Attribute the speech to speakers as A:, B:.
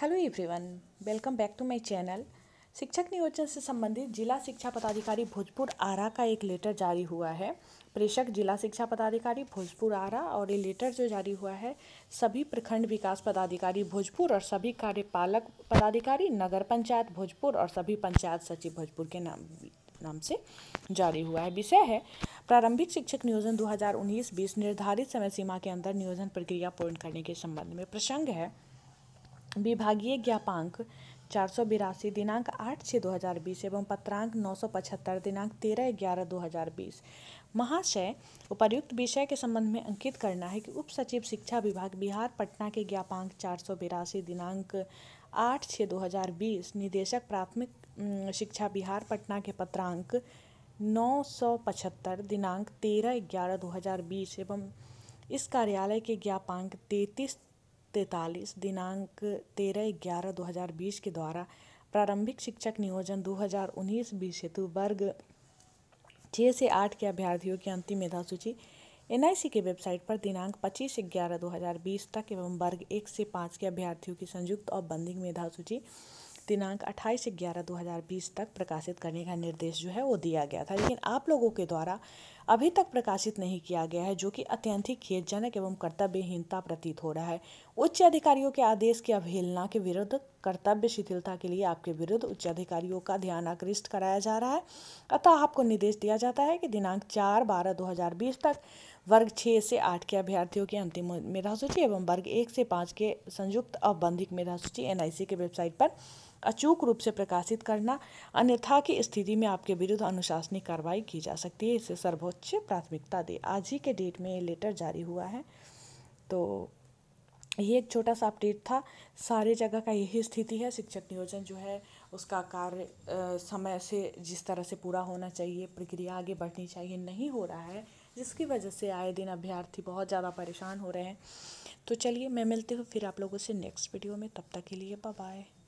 A: hello everyone welcome back to my channel शिक्षक नियोजन से संबंधित जिला शिक्षा पदाधिकारी भोजपुर आरा का एक लेटर जारी हुआ है प्रेषक जिला शिक्षा पदाधिकारी भोजपुर आरा और ये लेटर जो जारी हुआ है सभी प्रखंड विकास पदाधिकारी भोजपुर और सभी कार्यपालक पदाधिकारी नगर पंचायत भोजपुर और सभी पंचायत सचिव भोजपुर के नाम नाम से जारी हुआ है विषय है प्रारंभिक शिक्षक नियोजन 2019-20 निर्धारित समय सीमा के अंदर नियोजन प्रक्रिया पूर्ण करने के संबंध में प्रसंग है विभागीय ज्ञापांक चार सौ बिरासी दिनांक आठ छः दो हज़ार बीस एवं पत्रांक नौ सौ पचहत्तर दिनांक तेरह ग्यारह दो हज़ार बीस महाशय उपर्युक्त विषय के संबंध में अंकित करना है कि उप सचिव शिक्षा विभाग बिहार पटना के ज्ञापांक चार सौ बिरासी दिनांक आठ छः दो हज़ार बीस निदेशक प्राथमिक शिक्षा बिहार पटना के पत्रांक नौ सौ पचहत्तर दिनांक तेरह ग्यारह दो हज़ार बीस एवं इस कार्यालय के ज्ञापांक तैंतीस तैंतालीस दिनांक तेरह ग्यारह दो हज़ार बीस के द्वारा प्रारंभिक शिक्षक नियोजन दो हज़ार उन्नीस बीस हेतु वर्ग छः से आठ के अभ्यर्थियों की अंतिम मेधा सूची एन के वेबसाइट पर दिनांक पच्चीस ग्यारह दो हज़ार बीस तक एवं वर्ग एक से पाँच के अभ्यर्थियों की संयुक्त और बंदिंग मेधा सूची दिनांक अट्ठाईस ग्यारह दो हज़ार बीस तक प्रकाशित करने का निर्देश जो है वो दिया गया था लेकिन आप लोगों के द्वारा अभी तक प्रकाशित नहीं किया गया है जो कि अत्यंत ही खेदजनक एवं कर्तव्यहीनता प्रतीत हो रहा है उच्च अधिकारियों के आदेश की अवहेलना के विरुद्ध कर्तव्य शिथिलता के लिए आपके विरुद्ध उच्च अधिकारियों का ध्यान आकृष्ट कराया जा रहा है अतः आपको निर्देश दिया जाता है कि दिनांक चार बारह दो हजार बीस तक वर्ग छः से आठ के अभ्यर्थियों की अंतिम मेधा सूची एवं वर्ग एक से पाँच के संयुक्त अवबंधिक मेधा सूची एन के वेबसाइट पर अचूक रूप से प्रकाशित करना अन्यथा की स्थिति में आपके विरुद्ध अनुशासनिक कार्रवाई की जा सकती है इसे सर्वोच्च बच्चे प्राथमिकता दे आज ही के डेट में ये लेटर जारी हुआ है तो ये एक छोटा सा अपडेट था सारे जगह का यही स्थिति है शिक्षक नियोजन जो है उसका कार्य समय से जिस तरह से पूरा होना चाहिए प्रक्रिया आगे बढ़नी चाहिए नहीं हो रहा है जिसकी वजह से आए दिन अभ्यर्थी बहुत ज़्यादा परेशान हो रहे हैं तो चलिए मैं मिलती हूँ फिर आप लोगों से नेक्स्ट वीडियो में तब तक के लिए बाय